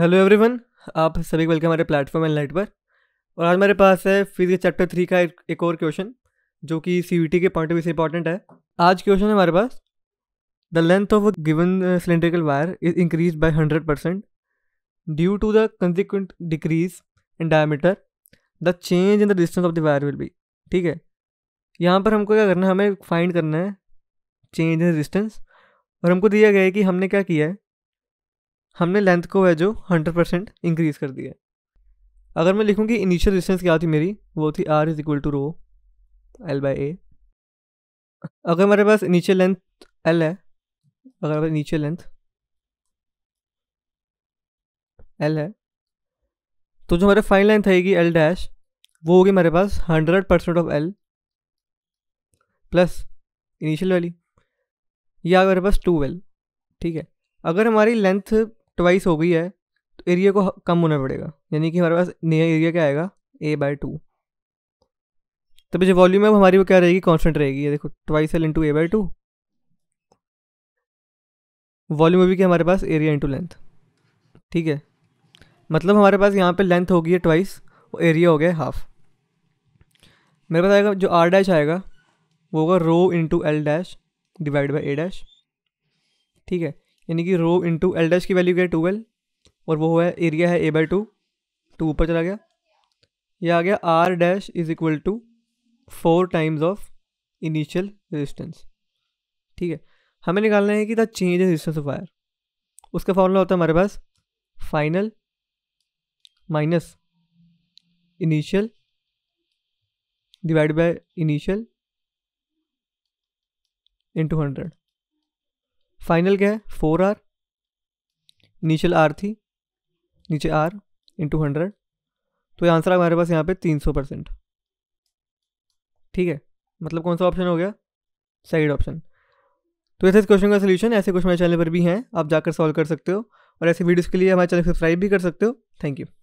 hello everyone आप सभी को वेलकम हमारे प्लेटफॉर्म एंड लाइट पर और आज मेरे पास है फिजिक्स चैप्टर थ्री का एक, एक और क्वेश्चन जो कि सी के पॉइंट ऑफ व्यू से इंपॉर्टेंट है आज क्वेश्चन है हमारे पास the length of a given cylindrical wire is increase by hundred percent due to the consequent decrease in diameter the change in the distance of the wire will be ठीक है यहाँ पर हमको क्या करना है हमें फाइंड करना है चेंज इन डिस्टेंस और हमको दिया गया है कि हमने क्या किया है हमने लेंथ को है जो हंड्रेड परसेंट इंक्रीज़ कर दिया है अगर मैं लिखूँ कि इनिशियल डिस्टेंस क्या थी मेरी वो थी R is equal to rho L by A अगर हमारे पास इनिशियल लेंथ एल है अगर हमारे इनिशियल लेंथ एल है तो जो हमारे फाइनल लेंथ आएगी एल डैश वो होगी हमारे पास hundred percent of L plus initial वाली या हमारे पास टू एल ठीक है अगर हमारी लेंथ ट्वाइस हो गई है तो एरिया को कम होना पड़ेगा यानी कि हमारे पास नया एरिया क्या आएगा ए बाई टू तो जो वॉल्यूम है हमारी वो क्या रहेगी कॉन्स्टेंट रहेगी ये देखो twice L into A by two volume अभी क्या हमारे पास एरिया इंटू लेंथ ठीक है मतलब हमारे पास यहाँ पे लेंथ होगी है ट्वाइस और एरिया हो गया हाफ मेरे पास आएगा जो आर डैश आएगा वो होगा rho into L dash divide by A dash ठीक है यानी कि रो इंटू एल डैश की वैल्यू क्या है ट्वेल्व और वो है एरिया है ए बाई टू टू ऊपर चला गया ये आ गया R dash is equal to four times of initial resistance ठीक है हमें निकालना है कि the change resistance of wire उसका फॉर्मूला होता है हमारे पास final minus initial divide by initial into hundred final क्या है फोर आर इनिशियल आर थी नीचे आर इंटू हंड्रेड तो ये आंसर हमारे पास यहाँ पे तीन सौ परसेंट ठीक है मतलब कौन सा ऑप्शन हो गया सेकेंड ऑप्शन तो ऐसे इस क्वेश्चन का सोल्यूशन ऐसे क्वेश्चन हमारे चैनल पर भी हैं आप जाकर सॉल्व कर सकते हो और ऐसे वीडियोज़ के लिए हमारे चैनल सब्सक्राइब भी कर सकते हो थैंक यू